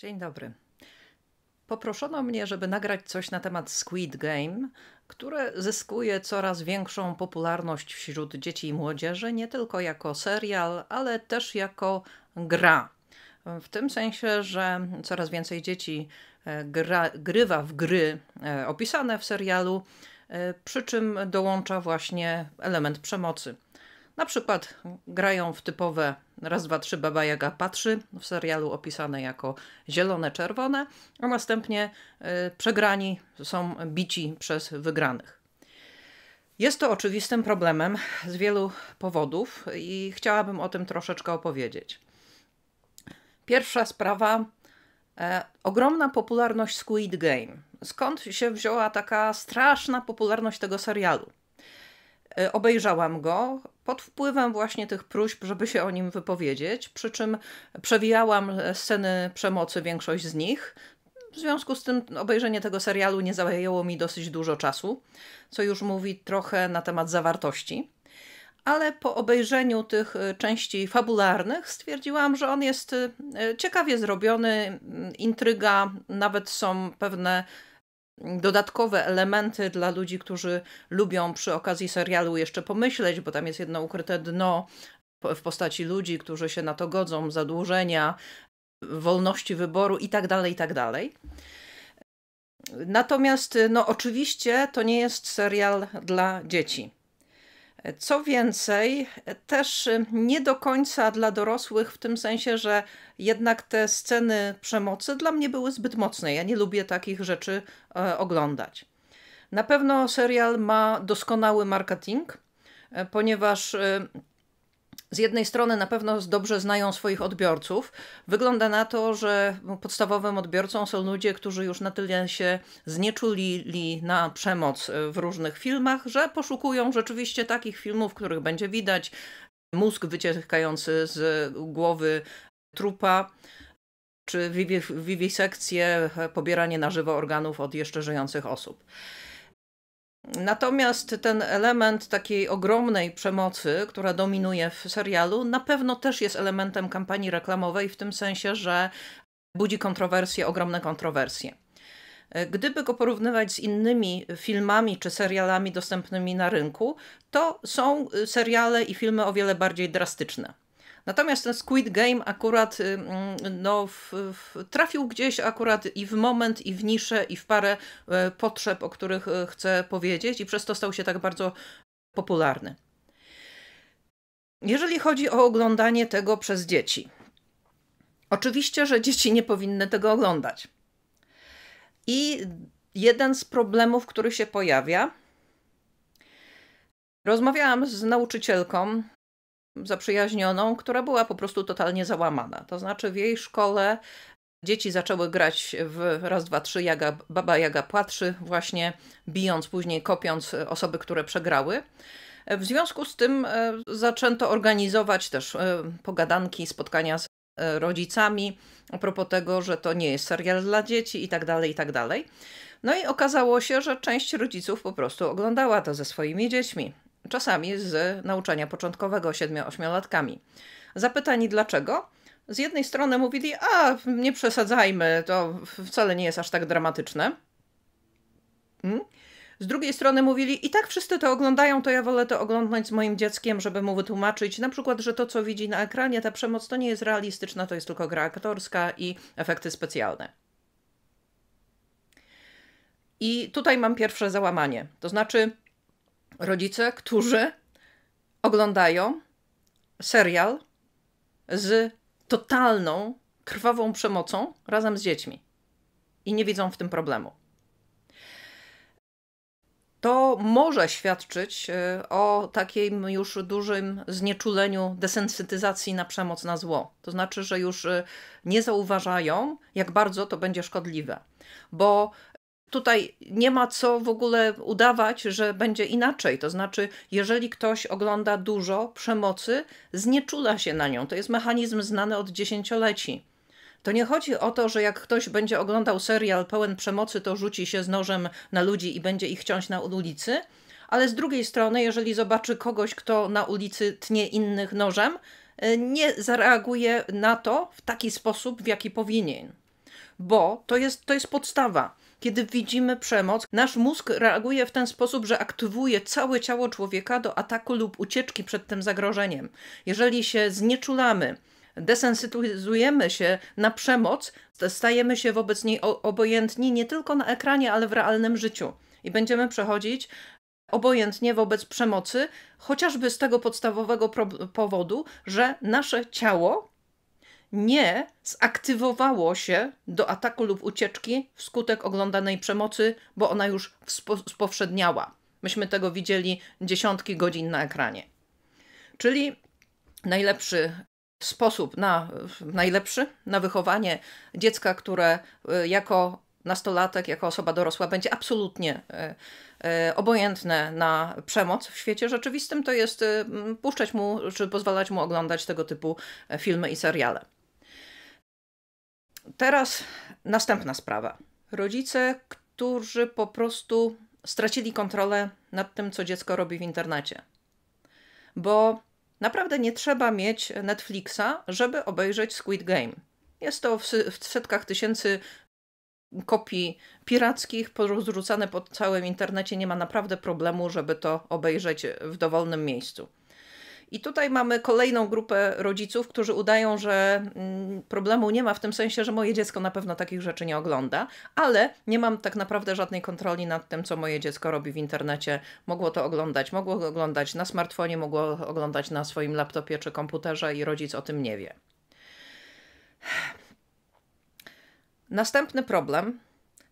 Dzień dobry. Poproszono mnie, żeby nagrać coś na temat Squid Game, które zyskuje coraz większą popularność wśród dzieci i młodzieży, nie tylko jako serial, ale też jako gra. W tym sensie, że coraz więcej dzieci e, gra, grywa w gry e, opisane w serialu, e, przy czym dołącza właśnie element przemocy. Na przykład grają w typowe raz, dwa, trzy Baba Jaga patrzy w serialu opisane jako zielone, czerwone, a następnie y, przegrani są bici przez wygranych. Jest to oczywistym problemem z wielu powodów i chciałabym o tym troszeczkę opowiedzieć. Pierwsza sprawa E, ogromna popularność Squid Game. Skąd się wzięła taka straszna popularność tego serialu? E, obejrzałam go pod wpływem właśnie tych próśb, żeby się o nim wypowiedzieć, przy czym przewijałam sceny przemocy, większość z nich. W związku z tym obejrzenie tego serialu nie zajęło mi dosyć dużo czasu, co już mówi trochę na temat zawartości. Ale po obejrzeniu tych e, części fabularnych stwierdziłam, że on jest e, ciekawie zrobiony, intryga, nawet są pewne dodatkowe elementy dla ludzi, którzy lubią przy okazji serialu jeszcze pomyśleć, bo tam jest jedno ukryte dno w postaci ludzi, którzy się na to godzą, zadłużenia, wolności wyboru itd., tak itd. Tak Natomiast, no oczywiście, to nie jest serial dla dzieci. Co więcej, też nie do końca dla dorosłych, w tym sensie, że jednak te sceny przemocy dla mnie były zbyt mocne. Ja nie lubię takich rzeczy e, oglądać. Na pewno serial ma doskonały marketing, e, ponieważ e, z jednej strony na pewno dobrze znają swoich odbiorców. Wygląda na to, że podstawowym odbiorcą są ludzie, którzy już na tyle się znieczulili na przemoc e, w różnych filmach, że poszukują rzeczywiście takich filmów, których będzie widać mózg wyciekający z głowy trupa, czy wiwisekcję, e, pobieranie na żywo organów od jeszcze żyjących osób. Natomiast ten element takiej ogromnej przemocy, która dominuje w serialu, na pewno też jest elementem kampanii reklamowej, w tym sensie, że budzi kontrowersje, ogromne kontrowersje. Gdyby go porównywać z innymi filmami czy serialami dostępnymi na rynku, to są seriale i filmy o wiele bardziej drastyczne. Natomiast ten Squid Game akurat y, mm, no, w, w, trafił gdzieś akurat i w moment, i w niszę, i w parę e, potrzeb, o których e, chcę powiedzieć, i przez to stał się tak bardzo popularny. Jeżeli chodzi o oglądanie tego przez dzieci, oczywiście, że dzieci nie powinny tego oglądać. I jeden z problemów, który się pojawia, rozmawiałam z nauczycielką zaprzyjaźnioną, która była po prostu totalnie załamana. To znaczy w jej szkole dzieci zaczęły grać w raz, dwa, trzy, jaga, baba jaga płatrzy, właśnie bijąc, później kopiąc osoby, które przegrały. W związku z tym e, zaczęto organizować też e, pogadanki, spotkania z e, rodzicami a propos tego, że to nie jest serial dla dzieci i tak dalej, i tak dalej. No i okazało się, że część rodziców po prostu oglądała to ze swoimi dziećmi czasami z nauczania początkowego 7-8-latkami. Zapytani dlaczego, z jednej strony mówili, a nie przesadzajmy, to wcale nie jest aż tak dramatyczne. Hmm? Z drugiej strony mówili, i tak wszyscy to oglądają, to ja wolę to oglądać z moim dzieckiem, żeby mu wytłumaczyć, na przykład, że to, co widzi na ekranie, ta przemoc to nie jest realistyczna, to jest tylko gra aktorska i efekty specjalne. I tutaj mam pierwsze załamanie. To znaczy, rodzice, którzy oglądają serial z totalną, krwawą przemocą razem z dziećmi i nie widzą w tym problemu. To może świadczyć y, o takim już dużym znieczuleniu desensytyzacji na przemoc, na zło. To znaczy, że już y, nie zauważają, jak bardzo to będzie szkodliwe, bo Tutaj nie ma co w ogóle udawać, że będzie inaczej. To znaczy, jeżeli ktoś ogląda dużo przemocy, znieczula się na nią. To jest mechanizm znany od dziesięcioleci. To nie chodzi o to, że jak ktoś będzie oglądał serial pełen przemocy, to rzuci się z nożem na ludzi i będzie ich ciąć na ulicy. Ale z drugiej strony, jeżeli zobaczy kogoś, kto na ulicy tnie innych nożem, y, nie zareaguje na to w taki sposób, w jaki powinien. Bo to jest, to jest podstawa kiedy widzimy przemoc, nasz mózg reaguje w ten sposób, że aktywuje całe ciało człowieka do ataku lub ucieczki przed tym zagrożeniem. Jeżeli się znieczulamy, desensytyzujemy się na przemoc, stajemy się wobec niej obojętni nie tylko na ekranie, ale w realnym życiu. I będziemy przechodzić obojętnie wobec przemocy, chociażby z tego podstawowego powodu, że nasze ciało nie zaktywowało się do ataku lub ucieczki wskutek oglądanej przemocy, bo ona już spowszedniała. Myśmy tego widzieli dziesiątki godzin na ekranie. Czyli najlepszy sposób na najlepszy na wychowanie dziecka, które y, jako nastolatek, jako osoba dorosła będzie absolutnie y, y, obojętne na przemoc w świecie rzeczywistym, to jest puszczać mu czy pozwalać mu oglądać tego typu filmy i seriale. Teraz następna sprawa. Rodzice, którzy po prostu stracili kontrolę nad tym, co dziecko robi w internecie. Bo naprawdę nie trzeba mieć Netflixa, żeby obejrzeć Squid Game. Jest to w, w setkach tysięcy kopii pirackich rozrzucane po całym internecie. Nie ma naprawdę problemu, żeby to obejrzeć w dowolnym miejscu. I tutaj mamy kolejną grupę rodziców, którzy udają, że mm, problemu nie ma w tym sensie, że moje dziecko na pewno takich rzeczy nie ogląda, ale nie mam tak naprawdę żadnej kontroli nad tym, co moje dziecko robi w internecie. Mogło to oglądać, mogło oglądać na smartfonie, mogło oglądać na swoim laptopie czy komputerze i rodzic o tym nie wie. Następny problem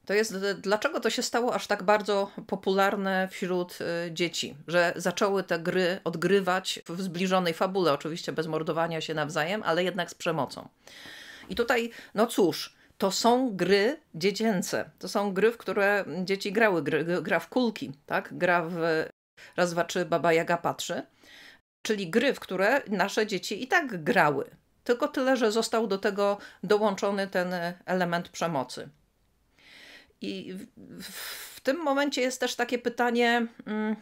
to jest dlaczego to się stało aż tak bardzo popularne wśród y, dzieci, że zaczęły te gry odgrywać w zbliżonej fabule, oczywiście bez mordowania się nawzajem, ale jednak z przemocą. I tutaj, no cóż, to są gry dziecięce. To są gry, w które dzieci grały. Gry, gra w kulki, tak? Gra w raz, dwa, trzy, baba Jaga patrzy. Czyli gry, w które nasze dzieci i tak grały. Tylko tyle, że został do tego dołączony ten element przemocy. I w, w tym momencie jest też takie pytanie, mm,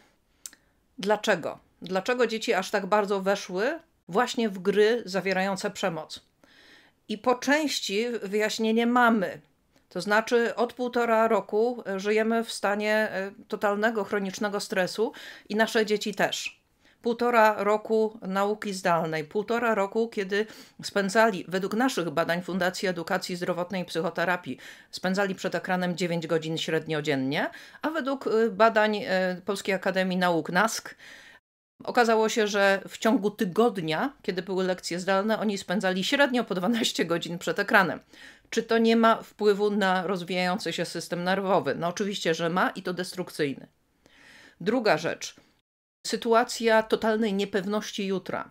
dlaczego? Dlaczego dzieci aż tak bardzo weszły właśnie w gry zawierające przemoc? I po części wyjaśnienie mamy. To znaczy, od półtora roku żyjemy w stanie e, totalnego, chronicznego stresu i nasze dzieci też półtora roku nauki zdalnej, półtora roku, kiedy spędzali, według naszych badań Fundacji Edukacji Zdrowotnej i Psychoterapii, spędzali przed ekranem 9 godzin średnio dziennie, a według y, badań y, Polskiej Akademii Nauk NASK Okazało się, że w ciągu tygodnia, kiedy były lekcje zdalne, oni spędzali średnio po 12 godzin przed ekranem. Czy to nie ma wpływu na rozwijający się system nerwowy? No oczywiście, że ma i to destrukcyjny. Druga rzecz sytuacja totalnej niepewności jutra.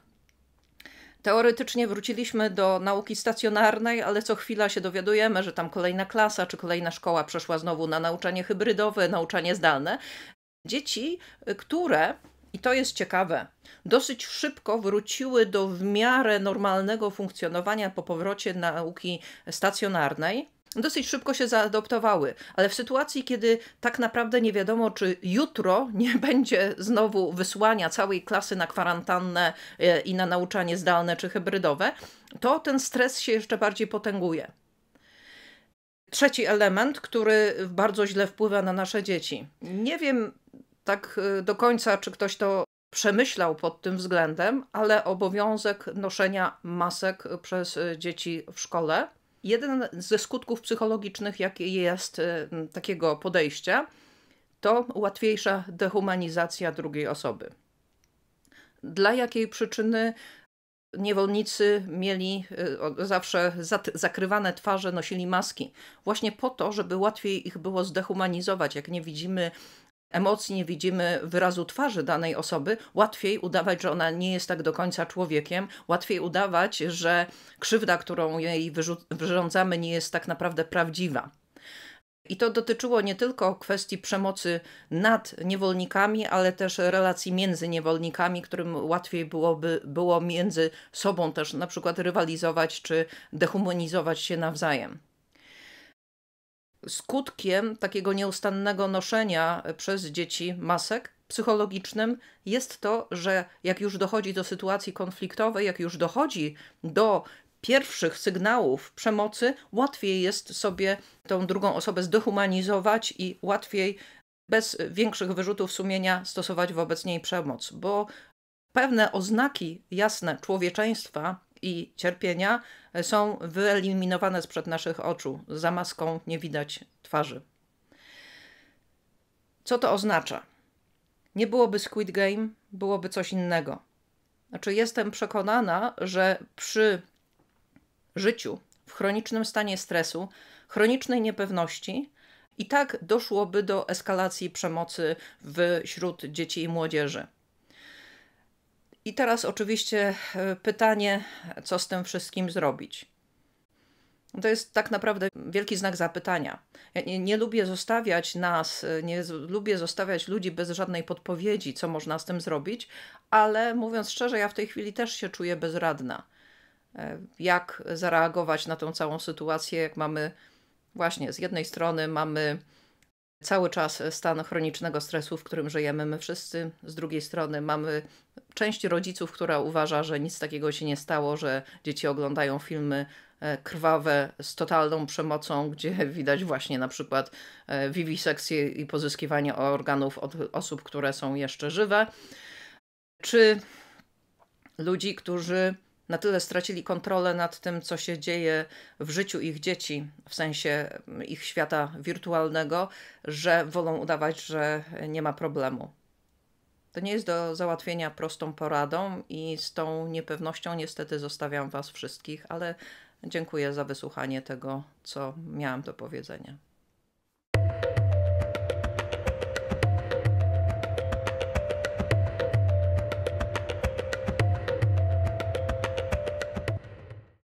Teoretycznie wróciliśmy do nauki stacjonarnej, ale co chwila się dowiadujemy, że tam kolejna klasa czy kolejna szkoła przeszła znowu na nauczanie hybrydowe, nauczanie zdalne. Dzieci, które, i to jest ciekawe, dosyć szybko wróciły do w miarę normalnego funkcjonowania po powrocie nauki stacjonarnej, dosyć szybko się zaadoptowały, ale w sytuacji, kiedy tak naprawdę nie wiadomo, czy jutro nie będzie znowu wysłania całej klasy na kwarantannę e, i na nauczanie zdalne czy hybrydowe, to ten stres się jeszcze bardziej potęguje. Trzeci element, który bardzo źle wpływa na nasze dzieci. Nie wiem tak e, do końca, czy ktoś to przemyślał pod tym względem, ale obowiązek noszenia masek przez e, dzieci w szkole Jeden ze skutków psychologicznych, jaki jest y, takiego podejścia, to łatwiejsza dehumanizacja drugiej osoby. Dla jakiej przyczyny niewolnicy mieli y, zawsze zakrywane twarze, nosili maski. Właśnie po to, żeby łatwiej ich było zdehumanizować. Jak nie widzimy emocji, nie widzimy wyrazu twarzy danej osoby, łatwiej udawać, że ona nie jest tak do końca człowiekiem, łatwiej udawać, że krzywda, którą jej wyrządzamy, nie jest tak naprawdę prawdziwa. I to dotyczyło nie tylko kwestii przemocy nad niewolnikami, ale też relacji między niewolnikami, którym łatwiej byłoby było między sobą też na przykład rywalizować czy dehumanizować się nawzajem skutkiem takiego nieustannego noszenia przez dzieci masek psychologicznym jest to, że jak już dochodzi do sytuacji konfliktowej, jak już dochodzi do pierwszych sygnałów przemocy, łatwiej jest sobie tą drugą osobę zdehumanizować i łatwiej bez większych wyrzutów sumienia stosować wobec niej przemoc, bo pewne oznaki jasne człowieczeństwa i cierpienia e, są wyeliminowane sprzed naszych oczu. Za maską nie widać twarzy. Co to oznacza? Nie byłoby Squid Game, byłoby coś innego. Znaczy, jestem przekonana, że przy życiu w chronicznym stanie stresu, chronicznej niepewności, i tak doszłoby do eskalacji przemocy wśród dzieci i młodzieży. I teraz oczywiście e, pytanie, co z tym wszystkim zrobić. To jest tak naprawdę wielki znak zapytania. Ja nie, nie, lubię zostawiać nas, e, nie lubię zostawiać ludzi bez żadnej podpowiedzi, co można z tym zrobić, ale mówiąc szczerze, ja w tej chwili też się czuję bezradna. E, jak zareagować na tą całą sytuację, jak mamy właśnie z jednej strony mamy cały czas stan chronicznego stresu, w którym żyjemy my wszyscy. Z drugiej strony mamy część rodziców, która uważa, że nic takiego się nie stało, że dzieci oglądają filmy e, krwawe z totalną przemocą, gdzie widać właśnie na przykład e, vivisekcję i pozyskiwanie organów od osób, które są jeszcze żywe, czy ludzi, którzy na tyle stracili kontrolę nad tym, co się dzieje w życiu ich dzieci, w sensie mm, ich świata wirtualnego, że wolą udawać, że nie ma problemu. To nie jest do załatwienia prostą poradą i z tą niepewnością niestety zostawiam Was wszystkich, ale dziękuję za wysłuchanie tego, co miałam do powiedzenia.